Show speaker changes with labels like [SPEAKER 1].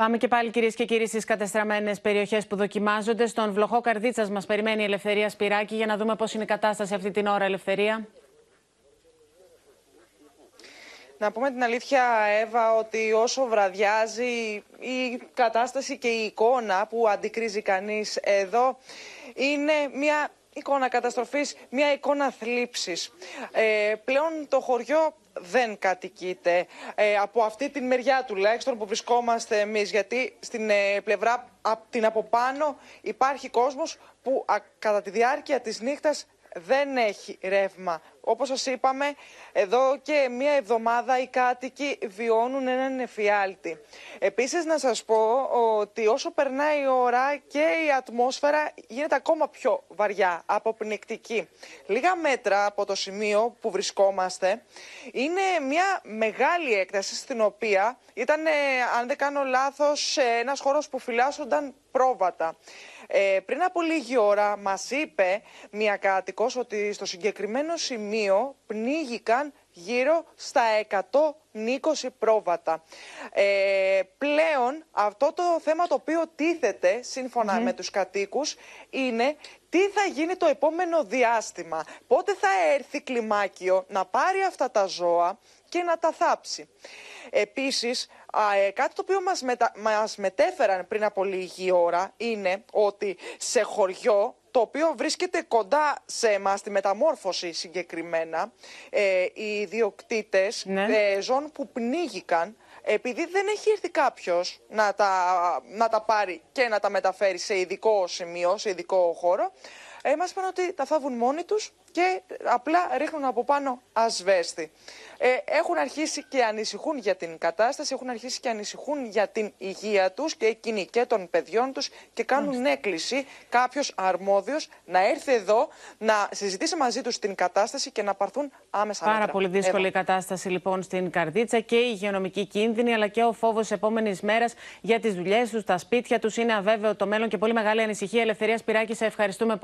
[SPEAKER 1] Πάμε και πάλι κυρίες και κύριοι στις κατεστραμμένες περιοχές που δοκιμάζονται. Στον βλοχό καρδίτσα μας περιμένει η Ελευθερία Σπυράκη για να δούμε πώς είναι η κατάσταση αυτή την ώρα, Ελευθερία.
[SPEAKER 2] Να πούμε την αλήθεια, Εύα, ότι όσο βραδιάζει η κατάσταση και η εικόνα που αντικρίζει κανείς εδώ είναι μια εικόνα καταστροφής, μια εικόνα θλίψης. Ε, πλέον το χωριό δεν κατοικείται ε, από αυτή την μεριά τουλάχιστον που βρισκόμαστε εμείς γιατί στην ε, πλευρά από την από πάνω υπάρχει κόσμος που κατά τη διάρκεια της νύχτας δεν έχει ρεύμα. Όπως σας είπαμε, εδώ και μία εβδομάδα οι κάτοικοι βιώνουν έναν εφιάλτη. Επίσης να σας πω ότι όσο περνάει η ώρα και η ατμόσφαιρα γίνεται ακόμα πιο βαριά, αποπνικτική. Λίγα μέτρα από το σημείο που βρισκόμαστε είναι μια μεγάλη έκταση στην οποία ήταν, ε, αν δεν κάνω λάθος, ένας χώρος που φυλάσσονταν πρόβατα. Ε, πριν από λίγη ώρα μας είπε μια κάτοικος ότι στο συγκεκριμένο σημείο πνίγηκαν γύρω στα 120 πρόβατα. Ε, πλέον αυτό το θέμα το οποίο τίθεται σύμφωνα ναι. με τους κατοίκους είναι τι θα γίνει το επόμενο διάστημα. Πότε θα έρθει κλιμάκιο να πάρει αυτά τα ζώα και να τα θάψει. Επίσης, ε, κάτι το οποίο μας, μας μετέφεραν πριν από λίγη ώρα είναι ότι σε χωριό το οποίο βρίσκεται κοντά σε εμά, στη μεταμόρφωση συγκεκριμένα. Ε, οι ιδιοκτήτες ναι. Ε, που πνίγηκαν, επειδή δεν έχει έρθει κάποιος να τα, να τα πάρει και να τα μεταφέρει σε ειδικό σημείο, σε ειδικό χώρο, ε, μας είπαν ότι τα θάβουν μόνοι τους και απλά ρίχνουν από πάνω ασβέστη. Ε, έχουν αρχίσει και ανησυχούν για την κατάσταση, έχουν αρχίσει και ανησυχούν για την υγεία τους και εκείνη και των παιδιών τους και κάνουν έκκληση κάποιος αρμόδιος να έρθει εδώ να συζητήσει μαζί τους την κατάσταση και να πάρθουν άμεσα Πάρα μέτρα. πολύ δύσκολη η
[SPEAKER 1] κατάσταση λοιπόν στην Καρδίτσα και η υγειονομική κίνδυνη αλλά και ο φόβος επόμενης μέρας για τις δουλειές τους, τα σπίτια τους. Είναι αβέβαιο το μέλλον και πολύ μεγάλη ανησυχία. Ελευθερία Σπυράκη, σε ευχαριστούμε